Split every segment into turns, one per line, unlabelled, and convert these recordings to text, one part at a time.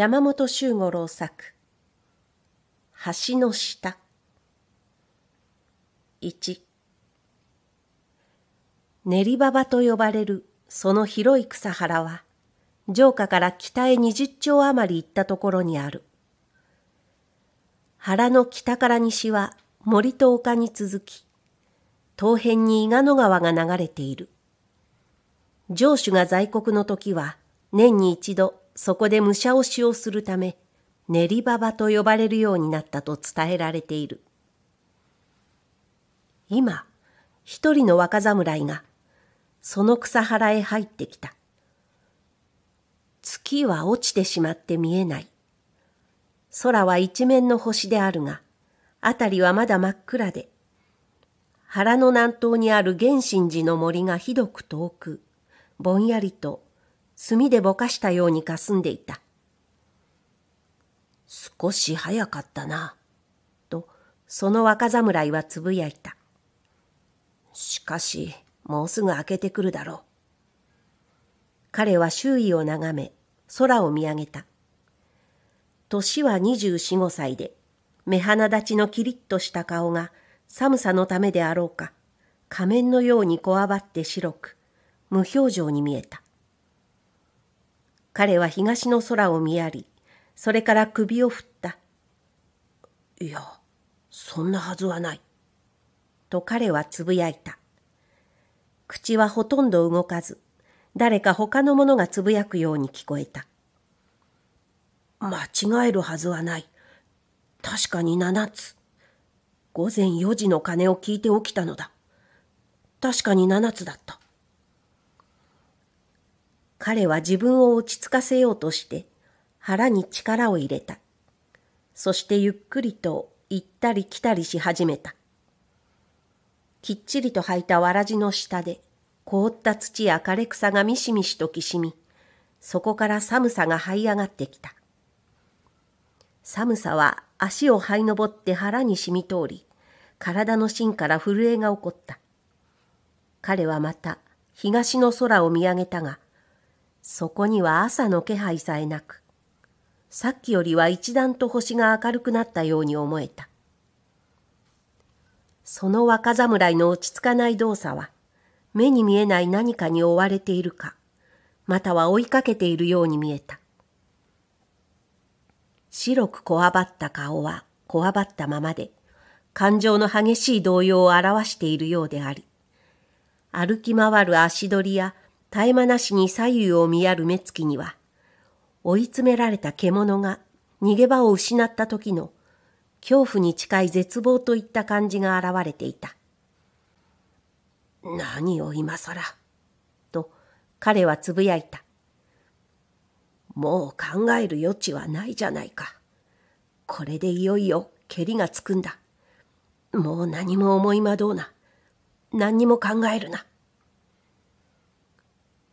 山本周五郎作橋の下1練馬場と呼ばれるその広い草原は城下から北へ20丁余り行ったところにある原の北から西は森と丘に続き東辺に伊賀野川が流れている城主が在国の時は年に一度そこで武者押しをするため、練り馬場と呼ばれるようになったと伝えられている。今、一人の若侍が、その草原へ入ってきた。月は落ちてしまって見えない。空は一面の星であるが、辺りはまだ真っ暗で、原の南東にある原神寺の森がひどく遠く、ぼんやりと炭でぼかしたようにかすんでいた。少し早かったな、と、その若侍はつぶやいた。しかし、もうすぐ明けてくるだろう。彼は周囲を眺め、空を見上げた。年は二十四五歳で、目鼻立ちのキリッとした顔が、寒さのためであろうか、仮面のようにこわばって白く、無表情に見えた。彼は東の空を見やり、それから首を振った。いや、そんなはずはない。と彼はつぶやいた。口はほとんど動かず、誰か他の者がつぶやくように聞こえた。間違えるはずはない。確かに七つ。午前4時の鐘を聞いて起きたのだ。確かに七つだった。彼は自分を落ち着かせようとして腹に力を入れた。そしてゆっくりと行ったり来たりし始めた。きっちりと履いたわらじの下で凍った土や枯れ草がみしみしときしみ、そこから寒さが這い上がってきた。寒さは足を這いぼって腹に染み通り、体の芯から震えが起こった。彼はまた東の空を見上げたが、そこには朝の気配さえなく、さっきよりは一段と星が明るくなったように思えた。その若侍の落ち着かない動作は、目に見えない何かに追われているか、または追いかけているように見えた。白くこわばった顔はこわばったままで、感情の激しい動揺を表しているようであり、歩き回る足取りや絶え間なしに左右を見やる目つきには、追い詰められた獣が逃げ場を失った時の恐怖に近い絶望といった感じが現れていた。何を今更、と彼はつぶやいた。もう考える余地はないじゃないか。これでいよいよ蹴りがつくんだ。もう何も思い惑うな。何にも考えるな。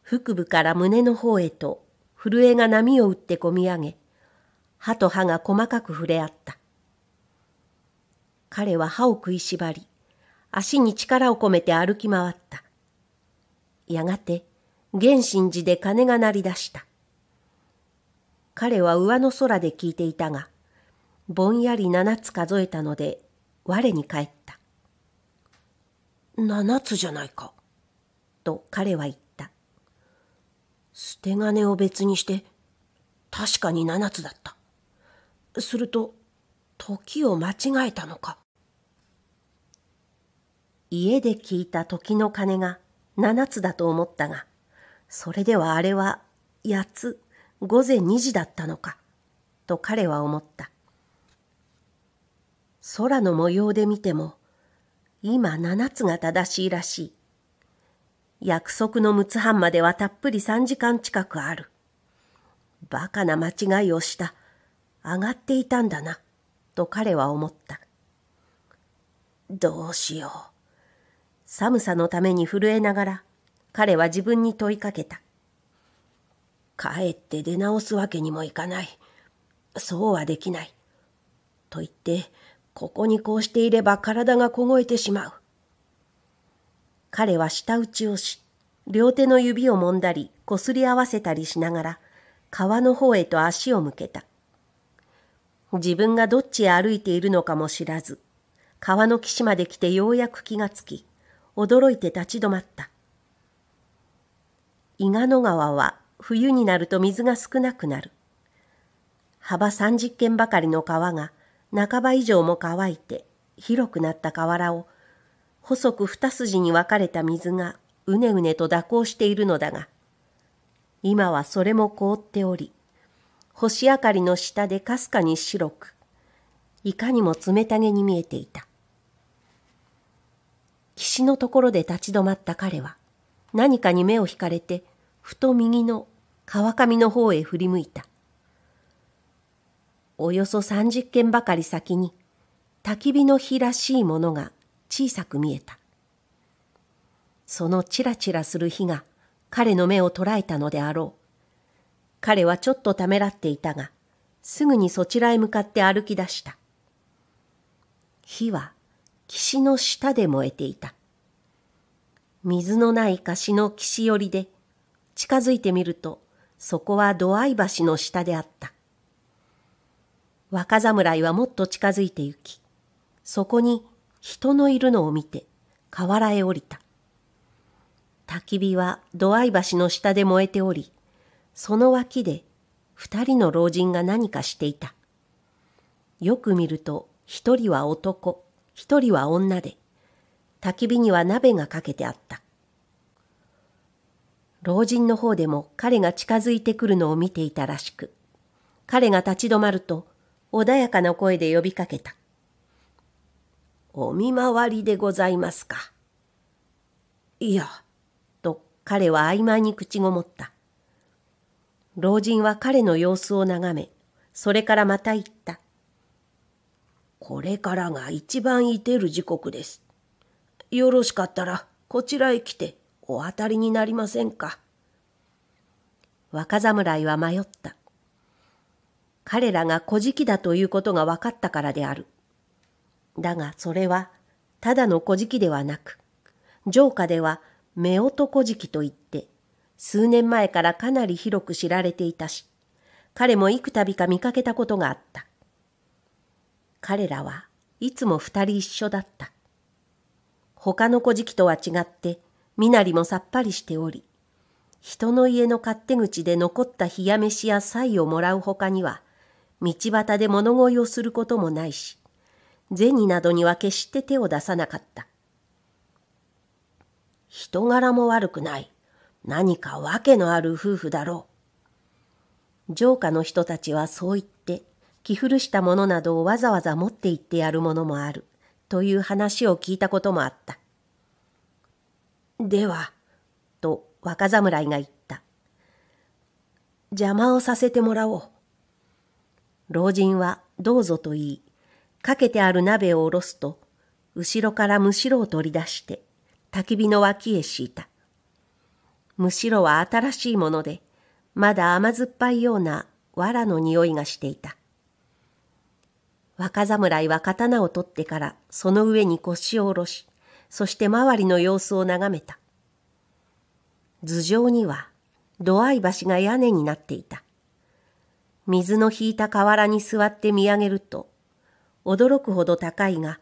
腹部から胸の方へと震えが波を打ってこみ上げ、歯と歯が細かく触れ合った。彼は歯を食いしばり、足に力を込めて歩き回った。やがて、原神寺で鐘が鳴り出した。彼は上の空で聞いていたが、ぼんやり七つ数えたので、我に返った。七つじゃないか、と彼は言った。捨て金を別にして確かに七つだったすると時を間違えたのか家で聞いた時の鐘が七つだと思ったがそれではあれは八つ午前二時だったのかと彼は思った空の模様で見ても今七つが正しいらしい約束の六つ半まではたっぷり3時間近くある。バカな間違いをした。上がっていたんだな、と彼は思った。どうしよう。寒さのために震えながら、彼は自分に問いかけた。帰って出直すわけにもいかない。そうはできない。と言って、ここにこうしていれば体が凍えてしまう。彼は舌打ちをし、両手の指を揉んだり、こすり合わせたりしながら、川の方へと足を向けた。自分がどっちへ歩いているのかも知らず、川の岸まで来てようやく気がつき、驚いて立ち止まった。伊賀野川は冬になると水が少なくなる。幅30軒ばかりの川が半ば以上も乾いて広くなった河原を細く二筋に分かれた水がうねうねと蛇行しているのだが、今はそれも凍っており、星明かりの下でかすかに白く、いかにも冷たげに見えていた。岸のところで立ち止まった彼は、何かに目を引かれて、ふと右の川上の方へ振り向いた。およそ三十軒ばかり先に、焚き火の火らしいものが小さく見えた。そのチラチラする火が彼の目を捉えたのであろう。彼はちょっとためらっていたが、すぐにそちらへ向かって歩き出した。火は岸の下で燃えていた。水のない貸しの岸寄りで、近づいてみると、そこは土合橋の下であった。若侍はもっと近づいて行き、そこに人のいるのを見て、河原へ降りた。焚き火は土合橋の下で燃えており、その脇で二人の老人が何かしていた。よく見ると、一人は男、一人は女で、焚き火には鍋がかけてあった。老人の方でも彼が近づいてくるのを見ていたらしく、彼が立ち止まると、穏やかな声で呼びかけた。お見回りでございますか。いや、と彼は曖昧に口ごもった。老人は彼の様子を眺め、それからまた言った。これからが一番いてる時刻です。よろしかったら、こちらへ来てお当たりになりませんか。若侍は迷った。彼らが小じだということが分かったからである。だがそれは、ただの古事記ではなく、城下では、夫婦古事記といって、数年前からかなり広く知られていたし、彼も幾度か見かけたことがあった。彼らはいつも二人一緒だった。他の古事記とは違って、身なりもさっぱりしており、人の家の勝手口で残った冷や飯や菜をもらうほかには、道端で物乞いをすることもないし、銭などには決して手を出さなかった。人柄も悪くない。何か訳のある夫婦だろう。城下の人たちはそう言って、着古したものなどをわざわざ持って行ってやるものもある、という話を聞いたこともあった。では、と若侍が言った。邪魔をさせてもらおう。老人はどうぞと言い、かけてある鍋を下ろすと、後ろからむしろを取り出して、焚き火の脇へ敷いた。むしろは新しいもので、まだ甘酸っぱいような藁の匂いがしていた。若侍は刀を取ってからその上に腰を下ろし、そして周りの様子を眺めた。頭上には土合橋が屋根になっていた。水の引いた河原に座って見上げると、驚くほど高いが、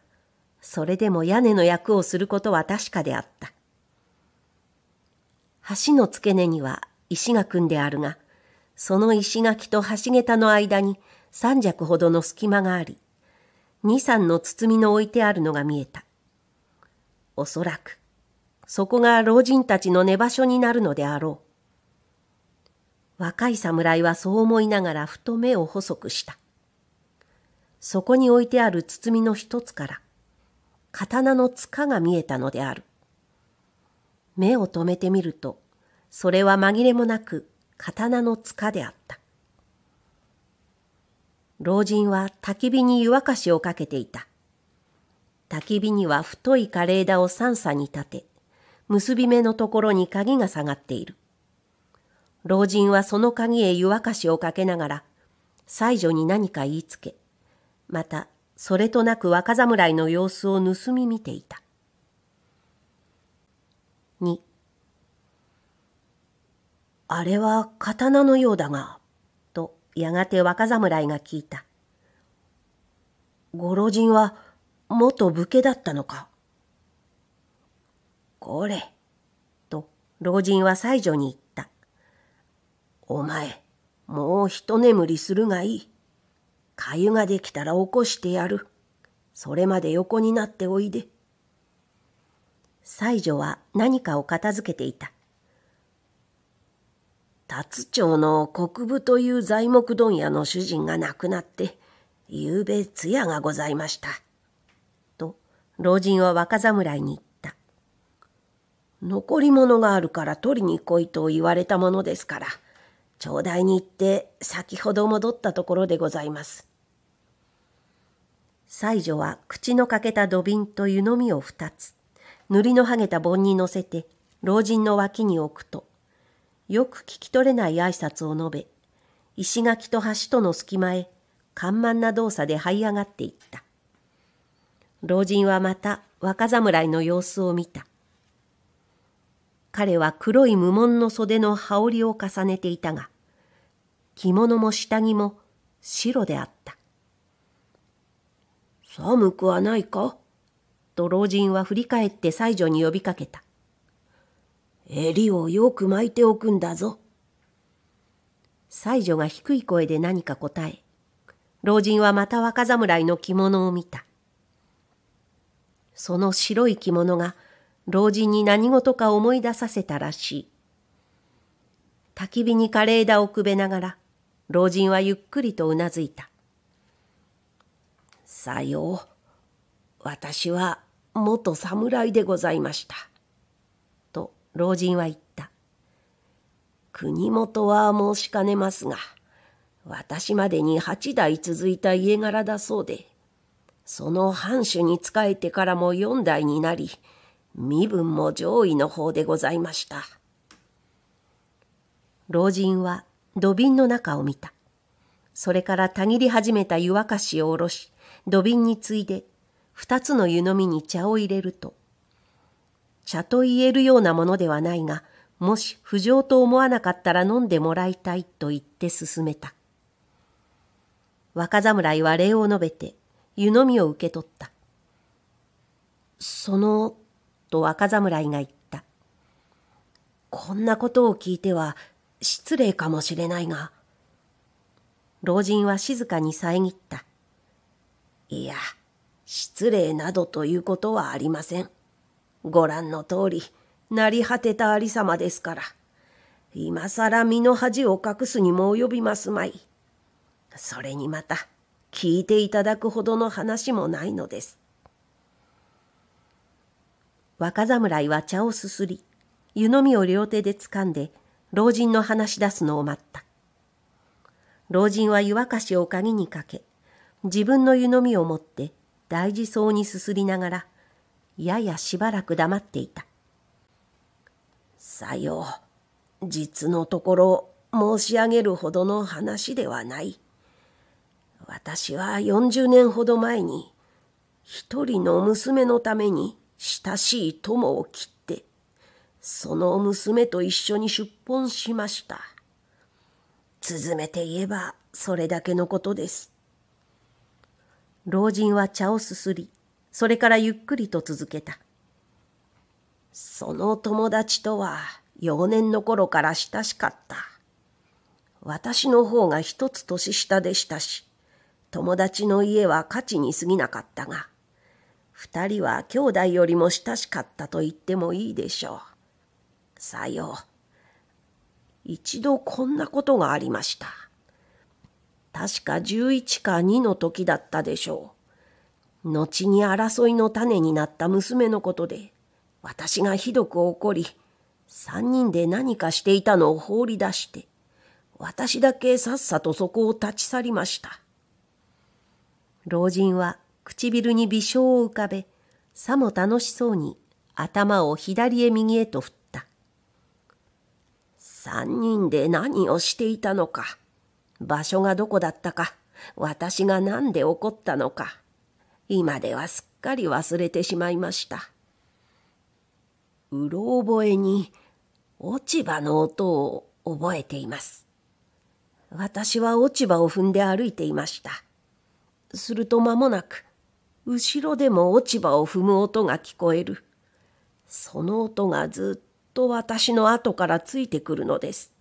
それでも屋根の役をすることは確かであった。橋の付け根には石が組んであるが、その石垣と橋桁の間に三尺ほどの隙間があり、二三の包みの置いてあるのが見えた。おそらく、そこが老人たちの寝場所になるのであろう。若い侍はそう思いながらふと目を細くした。そこに置いてある包みの一つから、刀の塚が見えたのである。目を留めてみると、それは紛れもなく刀の塚であった。老人は焚き火に湯沸かしをかけていた。焚き火には太い枯れ枝を三叉に立て、結び目のところに鍵が下がっている。老人はその鍵へ湯沸かしをかけながら、妻女に何か言いつけ、またそれとなく若侍の様子を盗み見ていた。2あれは刀のようだが、とやがて若侍が聞いた。ご老人は元武家だったのか。これ、と老人は妻女に言った。お前、もう一眠りするがいい。かゆができたら起こしてやる。それまで横になっておいで。西女は何かを片付けていた。達町の国部という材木問屋の主人が亡くなって、ゆうべ通夜がございました。と、老人は若侍に言った。残り物があるから取りに来いと言われたものですから。頂戴に行って先ほど戻ったところでございます。西女は口の欠けた土瓶と湯飲みを二つ、塗りの剥げた盆に乗せて老人の脇に置くと、よく聞き取れない挨拶を述べ、石垣と橋との隙間へ、緩慢な動作で這い上がっていった。老人はまた若侍の様子を見た。彼は黒い無紋の袖の羽織を重ねていたが、着物も下着も白であった。寒くはないかと老人は振り返って西女に呼びかけた。襟をよく巻いておくんだぞ。西女が低い声で何か答え、老人はまた若侍の着物を見た。その白い着物が老人に何事か思い出させたらしい。焚き火に枯れ枝をくべながら、老人はゆっくりとうなずいた。さよう、私は元侍でございました。と老人は言った。国元は申しかねますが、私までに八代続いた家柄だそうで、その藩主に仕えてからも四代になり、身分も上位の方でございました。老人は土瓶の中を見た。それからたぎり始めた湯沸かしを下ろし、土瓶に次いで、二つの湯飲みに茶を入れると、茶と言えるようなものではないが、もし不浄と思わなかったら飲んでもらいたいと言って進めた。若侍は礼を述べて、湯飲みを受け取った。そのと若侍が言った。こんなことを聞いては失礼かもしれないが。老人は静かに遮った。いや、失礼などということはありません。ご覧の通り、なり果てたありさまですから。今さら身の恥を隠すにも及びますまい。それにまた、聞いていただくほどの話もないのです。若侍は茶をすすり、湯飲みを両手で掴んで、老人の話し出すのを待った。老人は湯沸かしを鍵にかけ、自分の湯飲みを持って大事そうにすすりながら、ややしばらく黙っていた。さよう、実のところ申し上げるほどの話ではない。私は40年ほど前に、一人の娘のために親しい友を切ってその娘と一緒に出奔しました続めて言えばそれだけのことです老人は茶をすすりそれからゆっくりと続けたその友達とは幼年の頃から親しかった私の方が一つ年下でしたし友達の家は価値に過ぎなかったが二人は兄弟よりも親しかったと言ってもいいでしょう。さよう。一度こんなことがありました。確か11か2の時だったでしょう。後に争いの種になった娘のことで、私がひどく怒り、三人で何かしていたのを放り出して、私だけさっさとそこを立ち去りました。老人は唇に微笑を浮かべ、さも楽しそうに頭を左へ右へと振った。三人で何をしていたのか、場所がどこだったか、私が何で怒ったのか、今ではすっかり忘れてしまいました。うろ覚えに落ち葉の音を覚えています。私は落ち葉を踏んで歩いていました。すると間もなく、後ろでも落ち葉を踏む音が聞こえる。その音がずっと私の後からついてくるのです。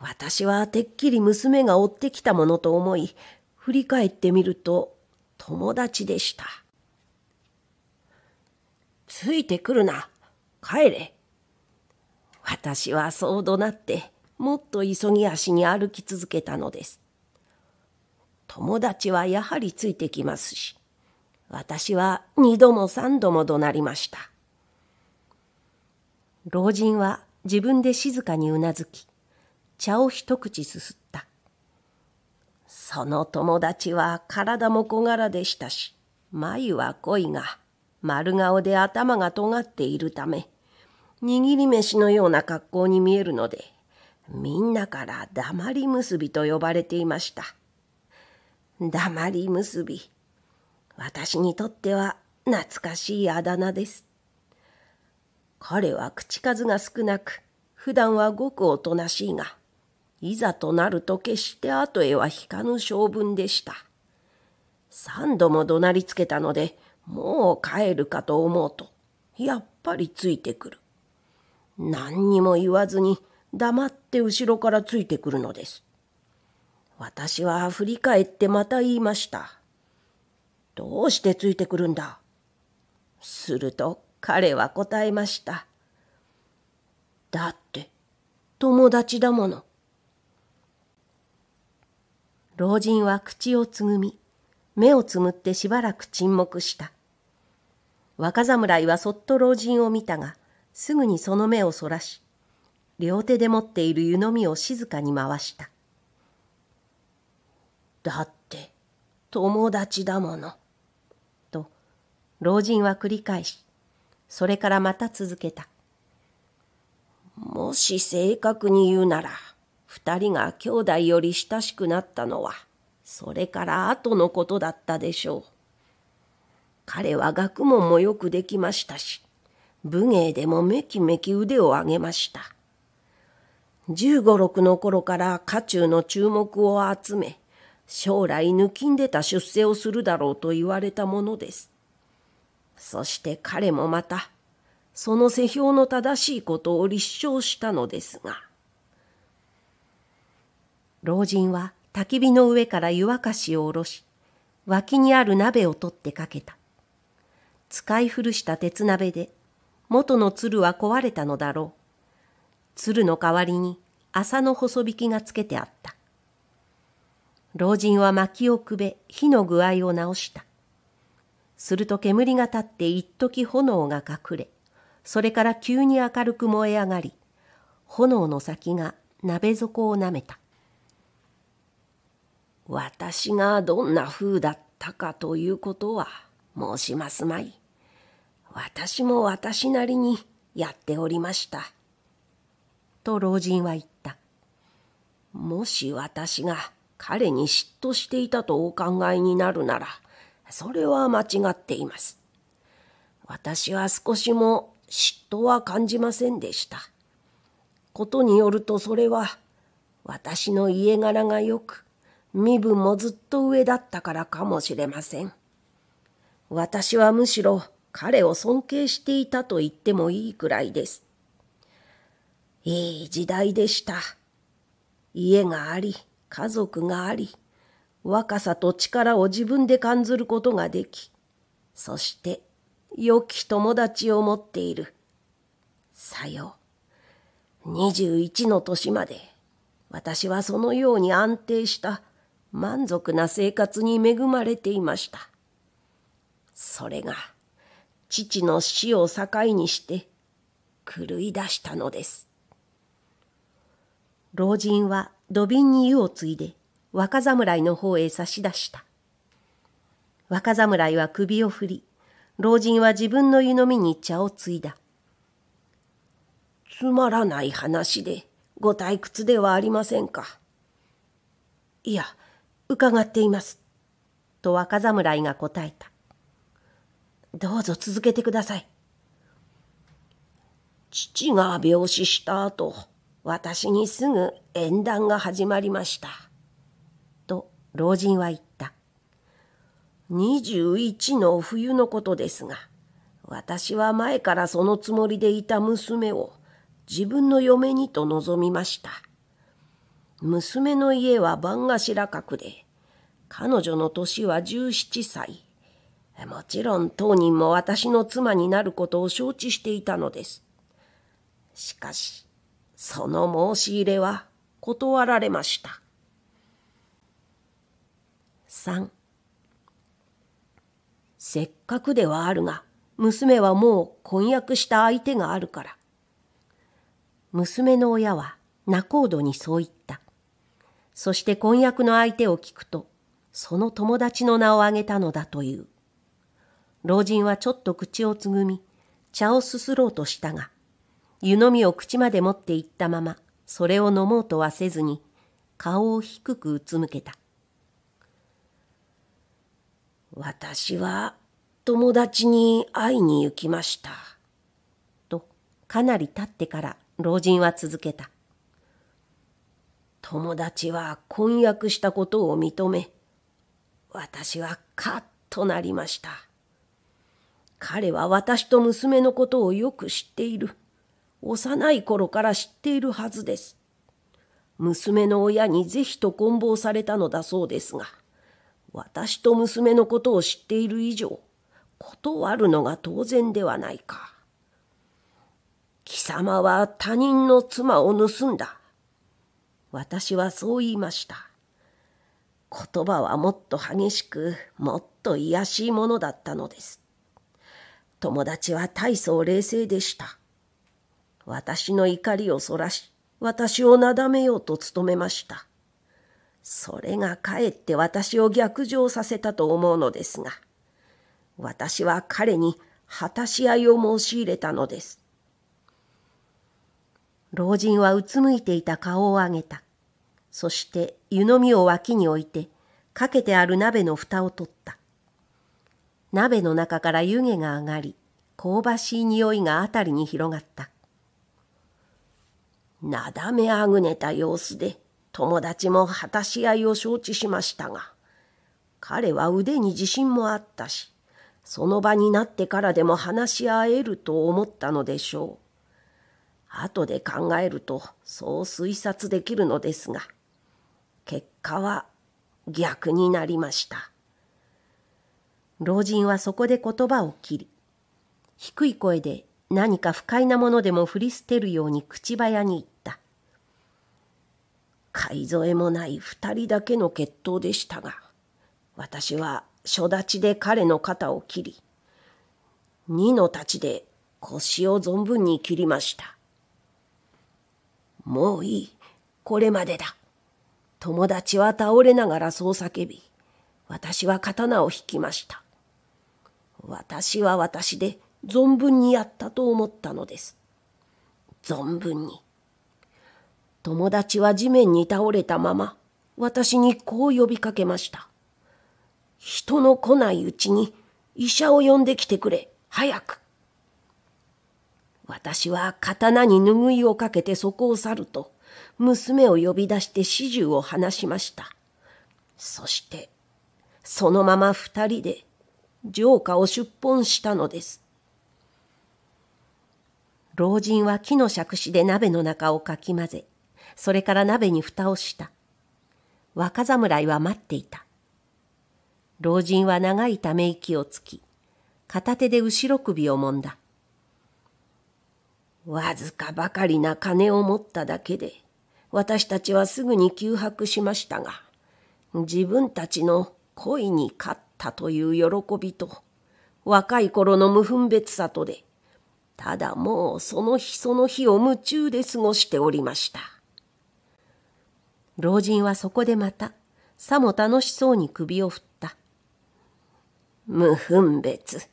私はてっきり娘が追ってきたものと思い、振り返ってみると友達でした。ついてくるな。帰れ。私はそう怒鳴って、もっと急ぎ足に歩き続けたのです。友達はやはりついてきますし、私は二度も三度も怒鳴りました。老人は自分で静かにうなずき、茶を一口すすった。その友達は体も小柄でしたし、眉は濃いが、丸顔で頭が尖っているため、握り飯のような格好に見えるので、みんなから黙り結びと呼ばれていました。黙り結び、私にとっては懐かしいあだ名です。彼は口数が少なく、普段はごくおとなしいが、いざとなると決して後へは引かぬ性分でした。三度も怒鳴りつけたので、もう帰るかと思うと、やっぱりついてくる。何にも言わずに黙って後ろからついてくるのです。私は振り返ってまた言いました。どうしてついてくるんだすると彼は答えました。だって友達だもの。老人は口をつぐみ、目をつむってしばらく沈黙した。若侍はそっと老人を見たが、すぐにその目をそらし、両手で持っている湯飲みを静かに回した。だって友達だもの。老人は繰り返し、それからまた続けた。もし正確に言うなら、二人が兄弟より親しくなったのは、それから後のことだったでしょう。彼は学問もよくできましたし、武芸でもめきめき腕を上げました。十五六の頃から家中の注目を集め、将来抜きんでた出世をするだろうと言われたものです。そして彼もまた、その世評の正しいことを立証したのですが、老人は焚き火の上から湯沸かしを下ろし、脇にある鍋を取ってかけた。使い古した鉄鍋で、元の鶴は壊れたのだろう。鶴の代わりに麻の細引きがつけてあった。老人は薪をくべ火の具合を直した。すると煙が立って一時炎が隠れ、それから急に明るく燃え上がり、炎の先が鍋底をなめた。私がどんな風だったかということは申しますまい。私も私なりにやっておりました。と老人は言った。もし私が彼に嫉妬していたとお考えになるなら、それは間違っています。私は少しも嫉妬は感じませんでした。ことによるとそれは私の家柄がよく身分もずっと上だったからかもしれません。私はむしろ彼を尊敬していたと言ってもいいくらいです。いい時代でした。家があり、家族があり、若さと力を自分で感ずることができ、そして良き友達を持っている。さよう。21の年まで、私はそのように安定した満足な生活に恵まれていました。それが、父の死を境にして、狂い出したのです。老人は土瓶に湯を継いで、若侍の方へ差し出した。若侍は首を振り、老人は自分の湯飲みに茶をついだ。つまらない話で、ご退屈ではありませんか。いや、伺っています。と若侍が答えた。どうぞ続けてください。父が病死した後、私にすぐ縁談が始まりました。老人は言った。21の冬のことですが、私は前からそのつもりでいた娘を自分の嫁にと望みました。娘の家は番頭閣で、彼女の年は17歳。もちろん当人も私の妻になることを承知していたのです。しかし、その申し入れは断られました。3せっかくではあるが娘はもう婚約した相手があるから娘の親は仲人にそう言ったそして婚約の相手を聞くとその友達の名を挙げたのだという老人はちょっと口をつぐみ茶をすすろうとしたが湯飲みを口まで持っていったままそれを飲もうとはせずに顔を低くうつむけた私は友達に会いに行きました。と、かなり経ってから老人は続けた。友達は婚約したことを認め、私はカッとなりました。彼は私と娘のことをよく知っている。幼い頃から知っているはずです。娘の親に是非と棍棒されたのだそうですが、私と娘のことを知っている以上、断るのが当然ではないか。貴様は他人の妻を盗んだ。私はそう言いました。言葉はもっと激しく、もっと卑しいものだったのです。友達は大層冷静でした。私の怒りをそらし、私をなだめようと努めました。それがかえって私を逆上させたと思うのですが、私は彼に果たし合いを申し入れたのです。老人はうつむいていた顔を上げた。そして湯飲みを脇に置いて、かけてある鍋の蓋を取った。鍋の中から湯気が上がり、香ばしい匂いがあたりに広がった。なだめあぐねた様子で、友達も果たし合いを承知しましたが、彼は腕に自信もあったし、その場になってからでも話し合えると思ったのでしょう。後で考えるとそう推察できるのですが、結果は逆になりました。老人はそこで言葉を切り、低い声で何か不快なものでも振り捨てるように口早に言った。買い添えもない二人だけの決闘でしたが、私は初立ちで彼の肩を切り、二の立ちで腰を存分に切りました。もういい。これまでだ。友達は倒れながらそう叫び、私は刀を引きました。私は私で存分にやったと思ったのです。存分に。友達は地面に倒れたまま、私にこう呼びかけました。人の来ないうちに医者を呼んできてくれ、早く。私は刀に拭いをかけてそこを去ると、娘を呼び出して始終を話しました。そして、そのまま二人で、城下を出奔したのです。老人は木の杓子で鍋の中をかき混ぜ、それから鍋に蓋をした。若侍は待っていた。老人は長いため息をつき、片手で後ろ首を揉んだ。わずかばかりな金を持っただけで、私たちはすぐに休泊しましたが、自分たちの恋に勝ったという喜びと、若い頃の無分別さとで、ただもうその日その日を夢中で過ごしておりました。老人はそこでまた、さも楽しそうに首を振った。無分別。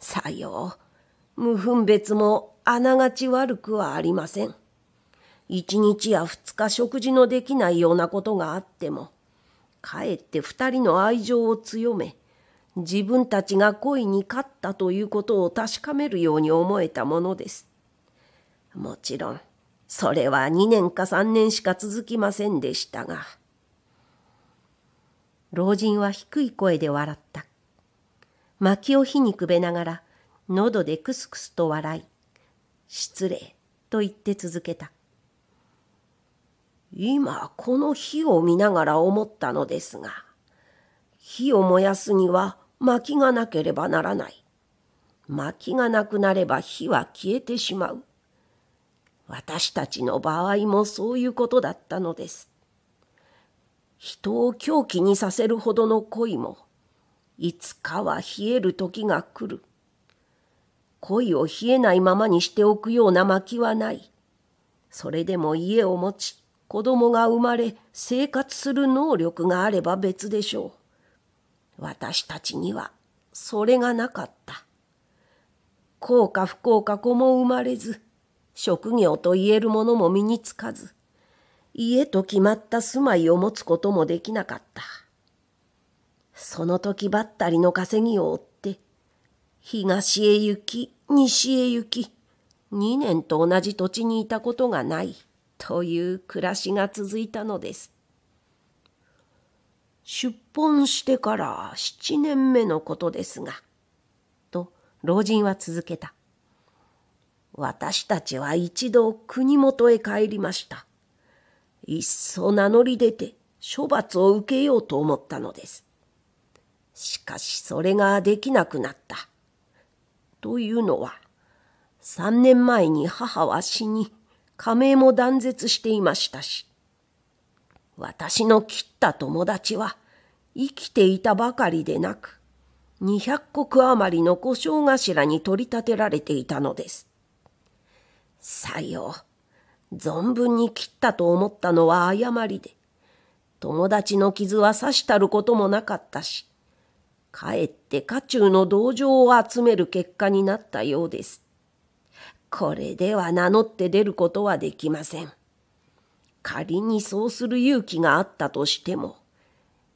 さよう。無分別もあながち悪くはありません。一日や二日食事のできないようなことがあっても、かえって二人の愛情を強め、自分たちが恋に勝ったということを確かめるように思えたものです。もちろん、それは2年か3年しか続きませんでしたが。老人は低い声で笑った。薪を火にくべながら、喉でクスクスと笑い、失礼と言って続けた。今この火を見ながら思ったのですが、火を燃やすには薪がなければならない。薪がなくなれば火は消えてしまう。私たちの場合もそういうことだったのです。人を狂気にさせるほどの恋も、いつかは冷える時が来る。恋を冷えないままにしておくような薪はない。それでも家を持ち、子供が生まれ、生活する能力があれば別でしょう。私たちには、それがなかった。幸か不幸か子も生まれず、職業と言えるものも身につかず、家と決まった住まいを持つこともできなかった。その時ばったりの稼ぎを追って、東へ行き、西へ行き、2年と同じ土地にいたことがないという暮らしが続いたのです。出奔してから7年目のことですが、と老人は続けた。私たちは一度国元へ帰りました。いっそ名乗り出て処罰を受けようと思ったのです。しかしそれができなくなった。というのは、三年前に母は死に、加盟も断絶していましたし、私の切った友達は生きていたばかりでなく、200石余りの故障頭に取り立てられていたのです。さよう。存分に切ったと思ったのは誤りで、友達の傷は刺したることもなかったし、かえって家中の同情を集める結果になったようです。これでは名乗って出ることはできません。仮にそうする勇気があったとしても、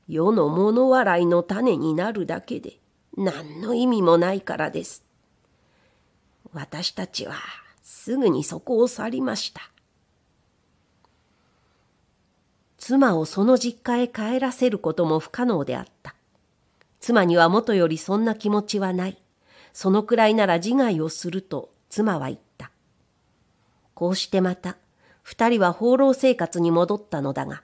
世の物笑いの種になるだけで、何の意味もないからです。私たちはすぐにそこを去りました。妻をその実家へ帰らせることも不可能であった。妻にはもとよりそんな気持ちはない。そのくらいなら自害をすると妻は言った。こうしてまた、二人は放浪生活に戻ったのだが、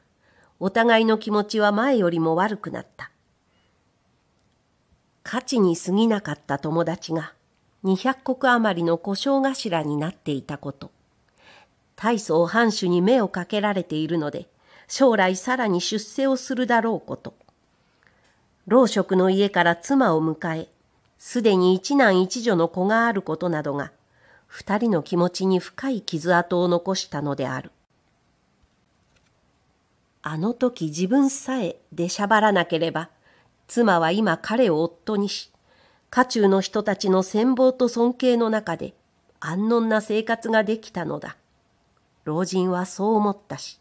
お互いの気持ちは前よりも悪くなった。価値に過ぎなかった友達が、200石余りの故障頭になっていたこと。大層藩主に目をかけられているので、将来さらに出世をするだろうこと。老職の家から妻を迎え、すでに一男一女の子があることなどが、二人の気持ちに深い傷跡を残したのである。あの時自分さえ出しゃばらなければ、妻は今彼を夫にし、家中の人たちの羨望と尊敬の中で安穏な生活ができたのだ。老人はそう思ったし、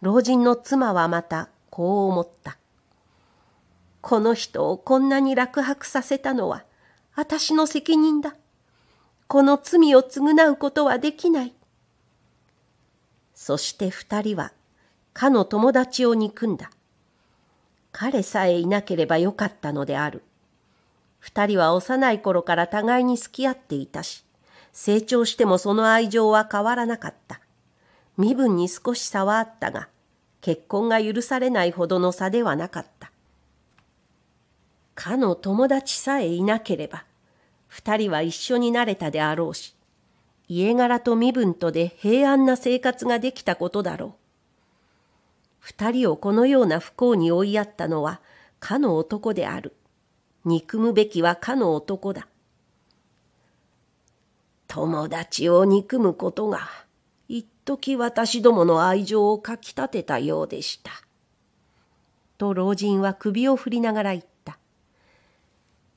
老人の妻はまたこう思った。この人をこんなに落泊させたのは私の責任だ。この罪を償うことはできない。そして二人は、かの友達を憎んだ。彼さえいなければよかったのである。二人は幼い頃から互いに好き合っていたし、成長してもその愛情は変わらなかった。身分に少し差はあったが、結婚が許されないほどの差ではなかった。かの友達さえいなければ、二人は一緒になれたであろうし、家柄と身分とで平安な生活ができたことだろう。二人をこのような不幸に追いやったのは、かの男である。憎むべきはかの男だ。友達を憎むことが、一時私どもの愛情をかきたてたようでした。と老人は首を振りながら言った。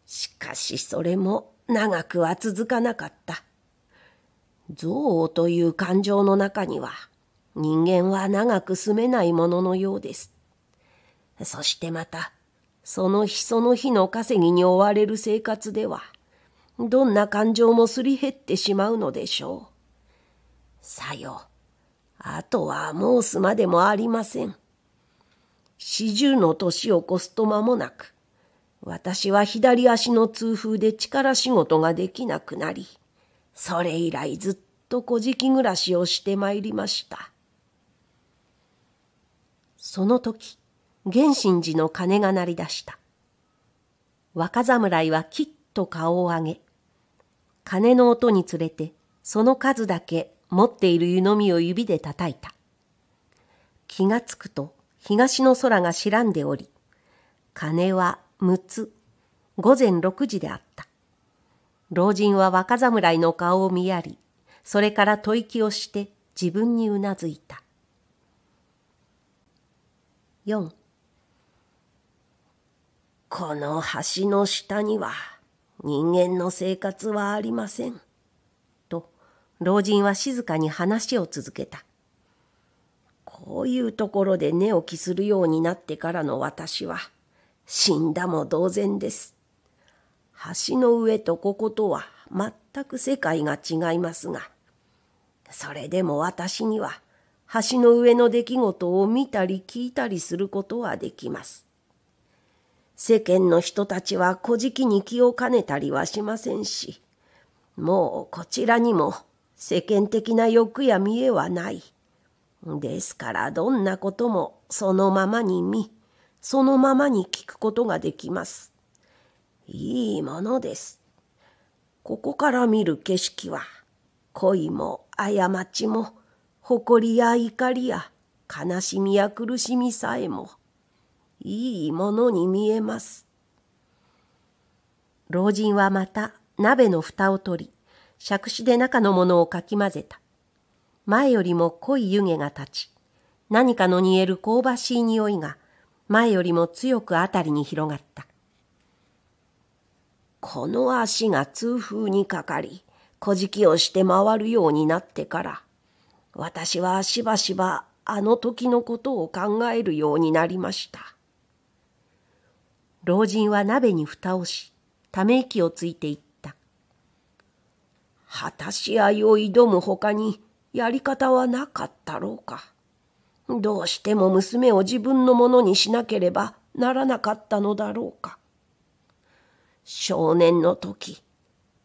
しかしそれも長くは続かなかった。憎悪という感情の中には、人間は長く住めないもののようです。そしてまた、その日その日の稼ぎに追われる生活では、どんな感情もすり減ってしまうのでしょう。さよ、あとは申すまでもありません。四十の年を越すと間もなく、私は左足の痛風で力仕事ができなくなり、それ以来ずっと小敷暮らしをしてまいりました。その時、原神寺の鐘が鳴り出した。若侍はきっと顔を上げ、鐘の音につれて、その数だけ持っている湯飲みを指で叩いた。気がつくと、東の空が白んでおり、鐘は6つ、午前6時であった。老人は若侍の顔を見やり、それから吐息をして自分にうなずいた。この橋の下には人間の生活はありません。と、老人は静かに話を続けた。こういうところで寝起きするようになってからの私は、死んだも同然です。橋の上とこことは全く世界が違いますが、それでも私には橋の上の出来事を見たり聞いたりすることはできます。世間の人たちは小じきに気を兼ねたりはしませんし、もうこちらにも世間的な欲や見栄はない。ですからどんなこともそのままに見、そのままに聞くことができます。いいものです。ここから見る景色は、恋も過ちも、誇りや怒りや、悲しみや苦しみさえも、いいものに見えます。老人はまた鍋の蓋を取り、杓子で中のものをかき混ぜた。前よりも濃い湯気が立ち、何かの煮える香ばしい匂いが前よりも強くあたりに広がった。この足が痛風にかかり、小じきをして回るようになってから、私はしばしばあの時のことを考えるようになりました。老人は鍋に蓋をし、ため息をついていった。果たし合いを挑むほかにやり方はなかったろうか。どうしても娘を自分のものにしなければならなかったのだろうか。少年の時、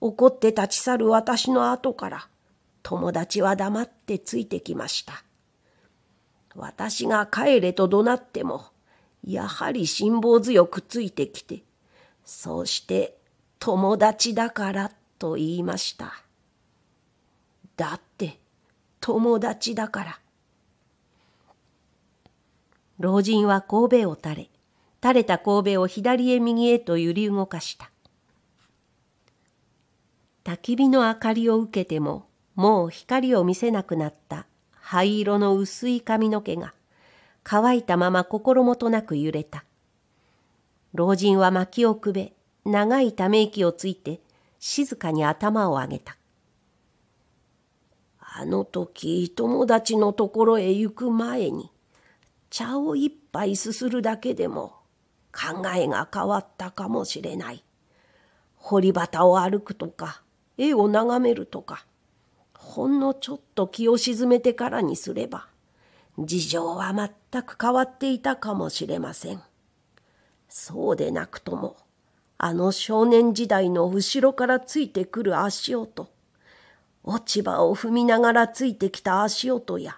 怒って立ち去る私の後から、友達は黙ってついてきました。私が帰れと怒鳴っても、やはり辛抱強くついてきて、そうして友達だからと言いました。だって友達だから。老人は神戸を垂れ、垂れた神戸を左へ右へと揺り動かした。焚き火の明かりを受けても、もう光を見せなくなった灰色の薄い髪の毛が、乾いたまま心もとなく揺れた。老人は薪をくべ、長いため息をついて、静かに頭を上げた。あの時、友達のところへ行く前に、茶を一杯すするだけでも、考えが変わったかもしれない。堀端を歩くとか、絵を眺めるとか、ほんのちょっと気を沈めてからにすれば、事情は全く変わっていたかもしれません。そうでなくとも、あの少年時代の後ろからついてくる足音、落ち葉を踏みながらついてきた足音や、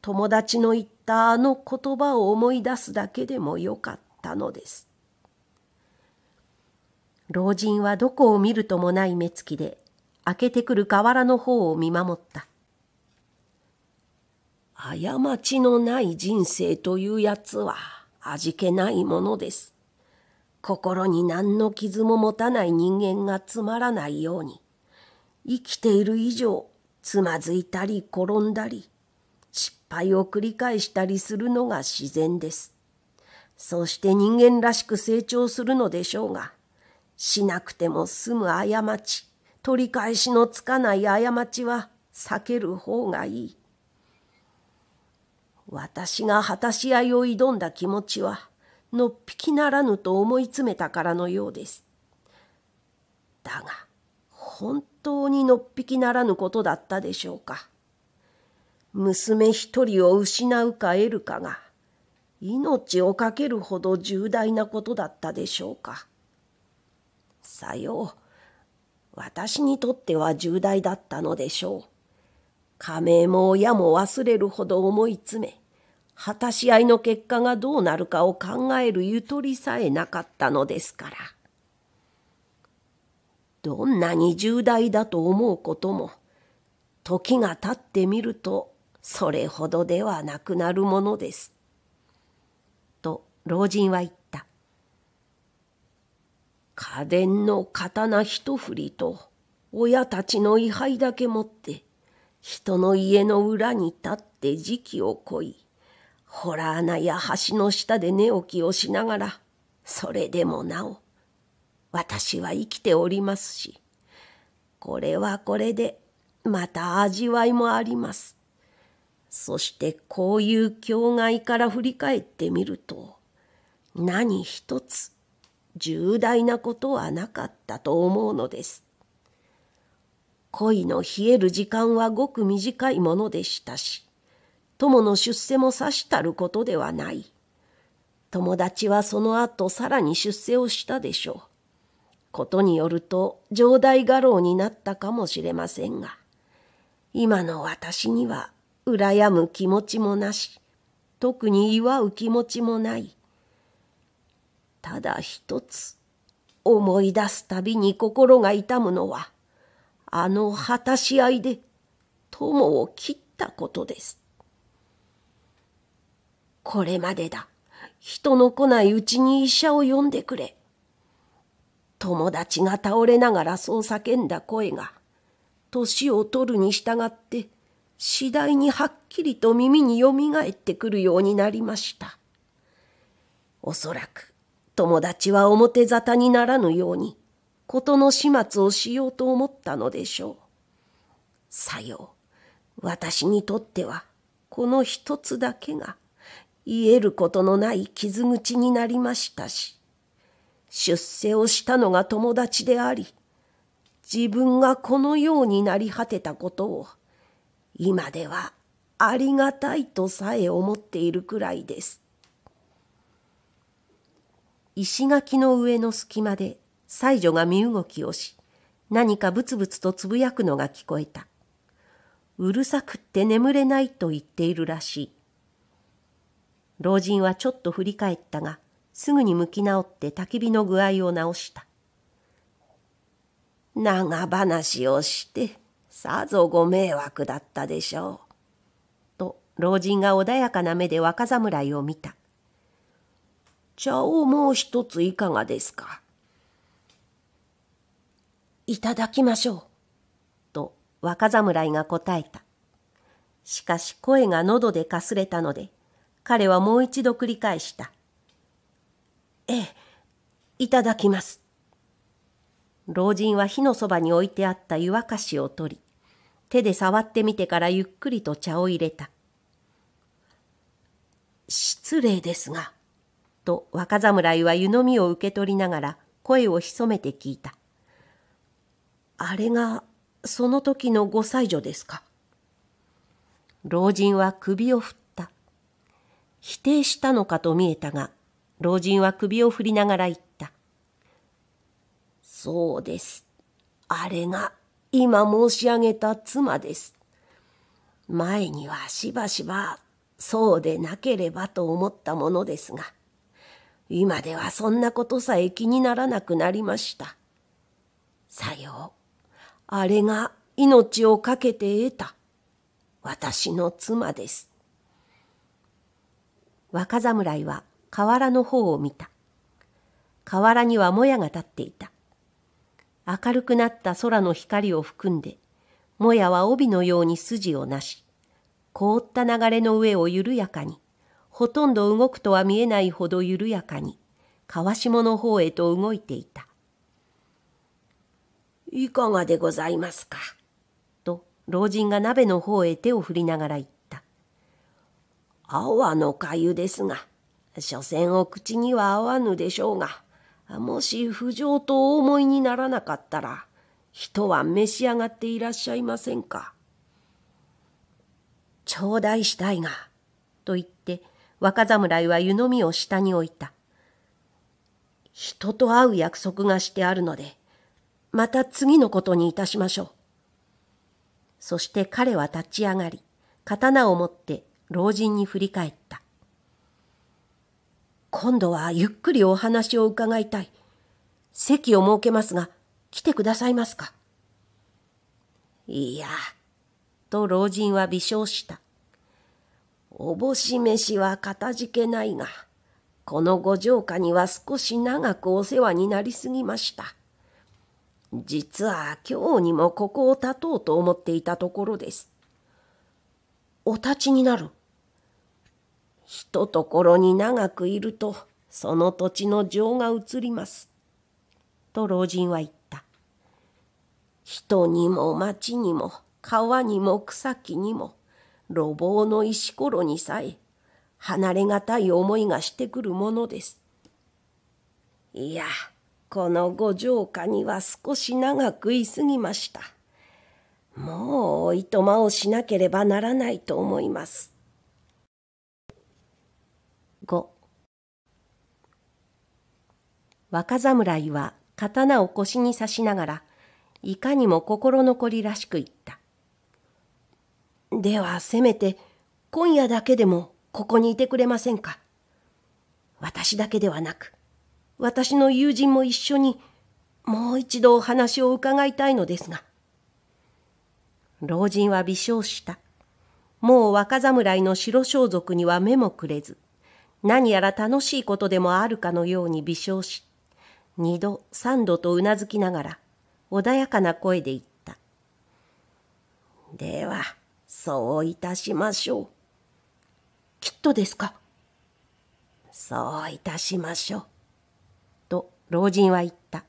友達の言ったあの言葉を思い出すだけでもよかったのです。老人はどこを見るともない目つきで、開けてくる河原の方を見守った。過ちのない人生というやつは味気ないものです。心に何の傷も持たない人間がつまらないように、生きている以上、つまずいたり転んだり、失敗を繰り返したりするのが自然です。そうして人間らしく成長するのでしょうが、しなくても済む過ち、取り返しのつかない過ちは避ける方がいい。私が果たし合いを挑んだ気持ちは、のっぴきならぬと思い詰めたからのようです。だが、本当にのっぴきならぬことだったでしょうか。娘一人を失うか得るかが、命を懸けるほど重大なことだったでしょうか。さよう、私にとっては重大だったのでしょう。名も親も忘れるほど思い詰め、果たし合いの結果がどうなるかを考えるゆとりさえなかったのですから。どんなに重大だと思うことも、時が経ってみると、それほどではなくなるものです。と老人は言った。家電の刀一振りと、親たちの位牌だけ持って、人の家の裏に立って時期をこい、ほら穴や橋の下で寝起きをしながら、それでもなお、私は生きておりますし、これはこれで、また味わいもあります。そしてこういう境涯から振り返ってみると、何一つ重大なことはなかったと思うのです。恋の冷える時間はごく短いものでしたし、友の出世もさしたることではない。友達はその後さらに出世をしたでしょう。ことによると、上代画廊になったかもしれませんが、今の私には、羨む気持ちもなし、特に祝う気持ちもない。ただ一つ、思い出すたびに心が痛むのは、あの果たし合いで友を切ったことです。これまでだ。人の来ないうちに医者を呼んでくれ。友達が倒れながらそう叫んだ声が、年を取るに従って、次第にはっきりと耳によみがえってくるようになりました。おそらく、友達は表沙汰にならぬように、事の始末をしようと思ったのでしょう。さよう、私にとっては、この一つだけが、癒えることのない傷口になりましたし、出世をしたのが友達であり、自分がこのようになり果てたことを、今ではありがたいとさえ思っているくらいです。石垣の上の隙間で妻女が身動きをし、何かブツブツとつぶやくのが聞こえた。うるさくって眠れないと言っているらしい。老人はちょっと振り返ったが、すぐに向き直って焚き火の具合を直した。長話をして、さぞご迷惑だったでしょう。と、老人が穏やかな目で若侍を見た。茶をもう一ついかがですかいただきましょう。と若侍が答えた。しかし声が喉でかすれたので、彼はもう一度繰り返した。ええ、いただきます。老人は火のそばに置いてあった湯沸かしを取り、手で触ってみてからゆっくりと茶を入れた。失礼ですが、と若侍は湯飲みを受け取りながら声を潜めて聞いた。あれがその時のご妻女ですか。老人は首を振った。否定したのかと見えたが、老人は首を振りながら言った。そうです。あれが今申し上げた妻です。前にはしばしばそうでなければと思ったものですが、今ではそんなことさえ気にならなくなりました。さよう。あれが命を懸けて得た私の妻です。若侍は河原の方を見た。河原にはもやが立っていた。明るくなった空の光を含んで、もやは帯のように筋をなし、凍った流れの上を緩やかに、ほとんど動くとは見えないほど緩やかに、川下の方へと動いていた。いかがでございますか。と老人が鍋の方へ手を振りながら言った。青はのかゆですが、所詮お口には合わぬでしょうが、もし不条とお思いにならなかったら、人は召し上がっていらっしゃいませんか。頂戴したいが、と言って、若侍は湯飲みを下に置いた。人と会う約束がしてあるので、また次のことにいたしましょう。そして彼は立ち上がり、刀を持って老人に振り返った。今度はゆっくりお話を伺いたい。席を設けますが、来てくださいますか。いや、と老人は微笑した。おぼし飯はかたじけないが、このご城下には少し長くお世話になりすぎました。実は今日にもここを立とうと思っていたところです。お立ちになる。ひとところに長くいると、その土地の情が移ります。と老人は言った。人にも町にも、川にも草木にも、路傍の石ころにさえ、離れがたい思いがしてくるものです。いや、この五条下には少し長く居すぎました。もうおいとまをしなければならないと思います。五若侍は刀を腰に刺しながらいかにも心残りらしく言った。ではせめて今夜だけでもここにいてくれませんか。私だけではなく私の友人も一緒にもう一度お話を伺いたいのですが。老人は微笑した。もう若侍の白装束には目もくれず、何やら楽しいことでもあるかのように微笑し、二度三度とうなずきながら、穏やかな声で言った。では、そういたしましょう。きっとですか。そういたしましょう。老人は言った。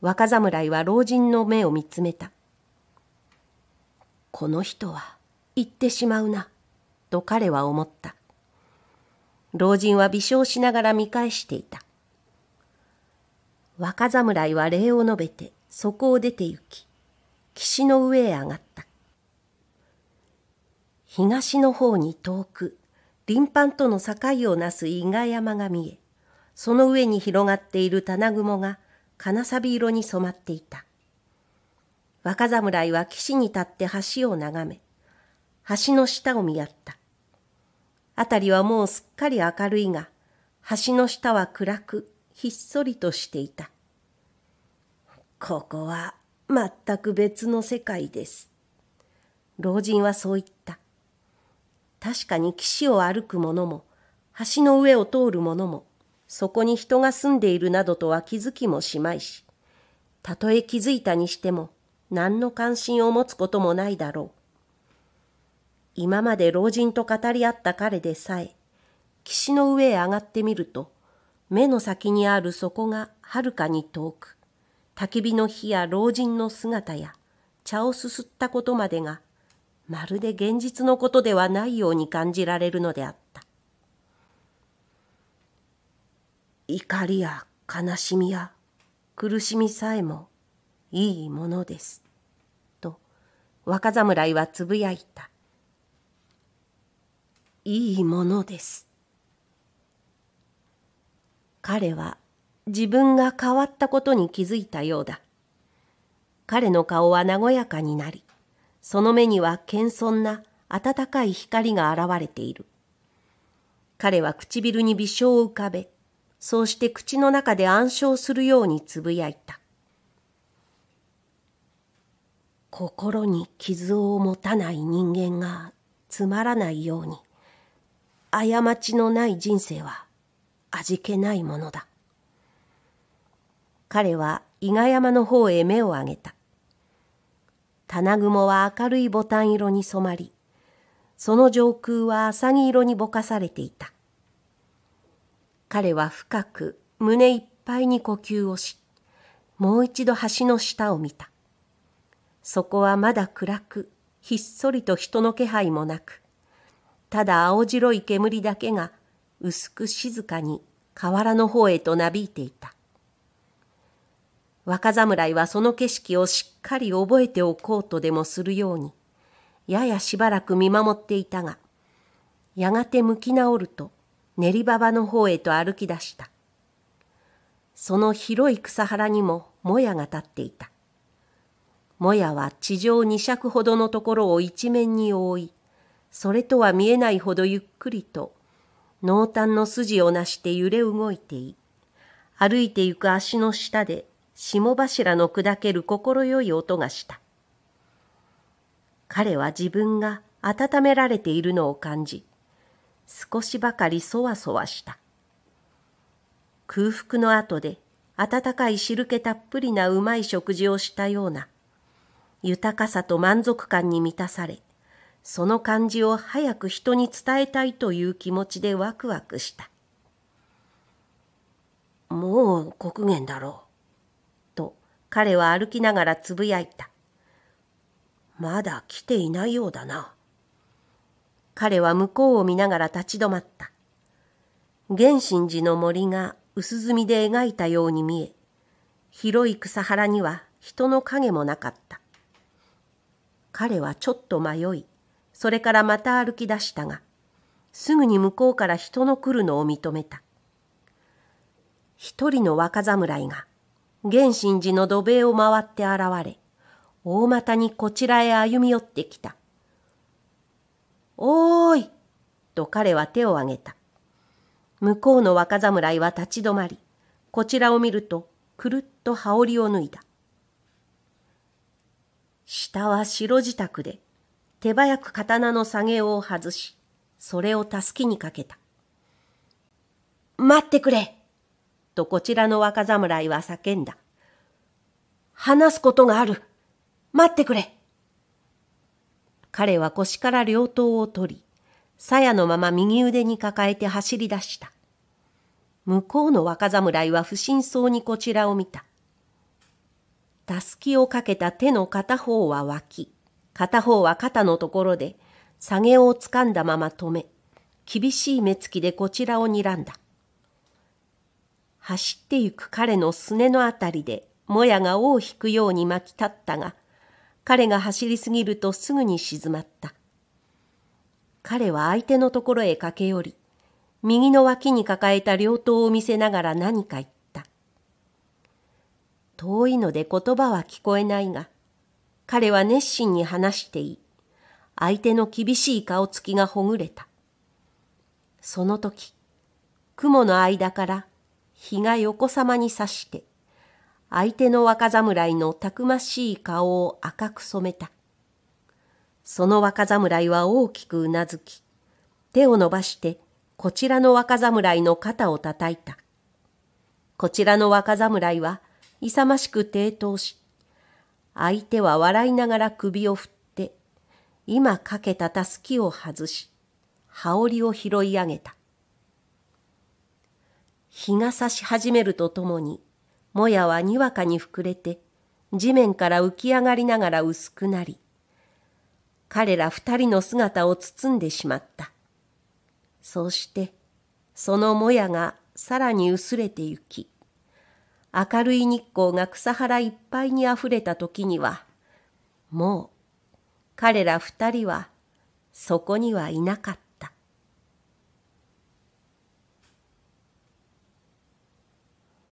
若侍は老人の目を見つめた。この人は行ってしまうな、と彼は思った。老人は微笑しながら見返していた。若侍は礼を述べてそこを出て行き、岸の上へ上がった。東の方に遠く、林藩との境をなす伊賀山が見え、その上に広がっている棚雲が金錆色に染まっていた。若侍は岸に立って橋を眺め、橋の下を見合った。辺りはもうすっかり明るいが、橋の下は暗く、ひっそりとしていた。ここは全く別の世界です。老人はそう言った。確かに岸を歩く者も、橋の上を通る者も、そこに人が住んでいるなどとは気づきもしまいし、たとえ気づいたにしても、何の関心を持つこともないだろう。今まで老人と語り合った彼でさえ、岸の上へ上がってみると、目の先にある底がはるかに遠く、焚き火の火や老人の姿や、茶をすすったことまでが、まるで現実のことではないように感じられるのであった。怒りや悲しみや苦しみさえもいいものです。と若侍はつぶやいた。いいものです。彼は自分が変わったことに気づいたようだ。彼の顔は和やかになり、その目には謙遜な温かい光が現れている。彼は唇に微笑を浮かべ、そうして口の中で暗唱するようにつぶやいた。心に傷を持たない人間がつまらないように、過ちのない人生は味気ないものだ。彼は伊賀山の方へ目を上げた。棚雲は明るいボタン色に染まり、その上空は浅木色にぼかされていた。彼は深く胸いっぱいに呼吸をし、もう一度橋の下を見た。そこはまだ暗く、ひっそりと人の気配もなく、ただ青白い煙だけが薄く静かに河原の方へとなびいていた。若侍はその景色をしっかり覚えておこうとでもするように、ややしばらく見守っていたが、やがて向き直ると、練馬場の方へと歩き出した。その広い草原にももやが立っていた。もやは地上二尺ほどのところを一面に覆い、それとは見えないほどゆっくりと、濃淡の筋をなして揺れ動いてい、歩いてゆく足の下で霜柱の砕ける心よい音がした。彼は自分が温められているのを感じ、少しばかりそわそわした。空腹の後で温かい汁気たっぷりなうまい食事をしたような、豊かさと満足感に満たされ、その感じを早く人に伝えたいという気持ちでワクワクした。もう国元だろう。と彼は歩きながらつぶやいた。まだ来ていないようだな。彼は向こうを見ながら立ち止まった。原神寺の森が薄墨で描いたように見え、広い草原には人の影もなかった。彼はちょっと迷い、それからまた歩き出したが、すぐに向こうから人の来るのを認めた。一人の若侍が、原神寺の土塀を回って現れ、大股にこちらへ歩み寄ってきた。おーいと彼は手を挙げた。向こうの若侍は立ち止まり、こちらを見ると、くるっと羽織を脱いだ。下は白自宅で、手早く刀の下げを外し、それを助けにかけた。待ってくれとこちらの若侍は叫んだ。話すことがある。待ってくれ彼は腰から両刀を取り、鞘のまま右腕に抱えて走り出した。向こうの若侍は不審そうにこちらを見た。たすきをかけた手の片方は脇、片方は肩のところで、下げをつかんだまま止め、厳しい目つきでこちらを睨んだ。走ってゆく彼のすねのあたりで、もやが尾を引くように巻き立ったが、彼が走りすぎるとすぐに静まった。彼は相手のところへ駆け寄り、右の脇に抱えた両刀を見せながら何か言った。遠いので言葉は聞こえないが、彼は熱心に話していい。相手の厳しい顔つきがほぐれた。その時、雲の間から日が横さまに差して、相手の若侍のたくましい顔を赤く染めた。その若侍は大きくうなずき、手を伸ばしてこちらの若侍の肩を叩いた。こちらの若侍は勇ましく抵当し、相手は笑いながら首を振って、今かけたたすきを外し、羽織を拾い上げた。日が差し始めるとともに、もやはにわかに膨れて、地面から浮き上がりながら薄くなり、彼ら二人の姿を包んでしまった。そうして、そのもやがさらに薄れてゆき、明るい日光が草原いっぱいにあふれた時には、もう彼ら二人はそこにはいなかった。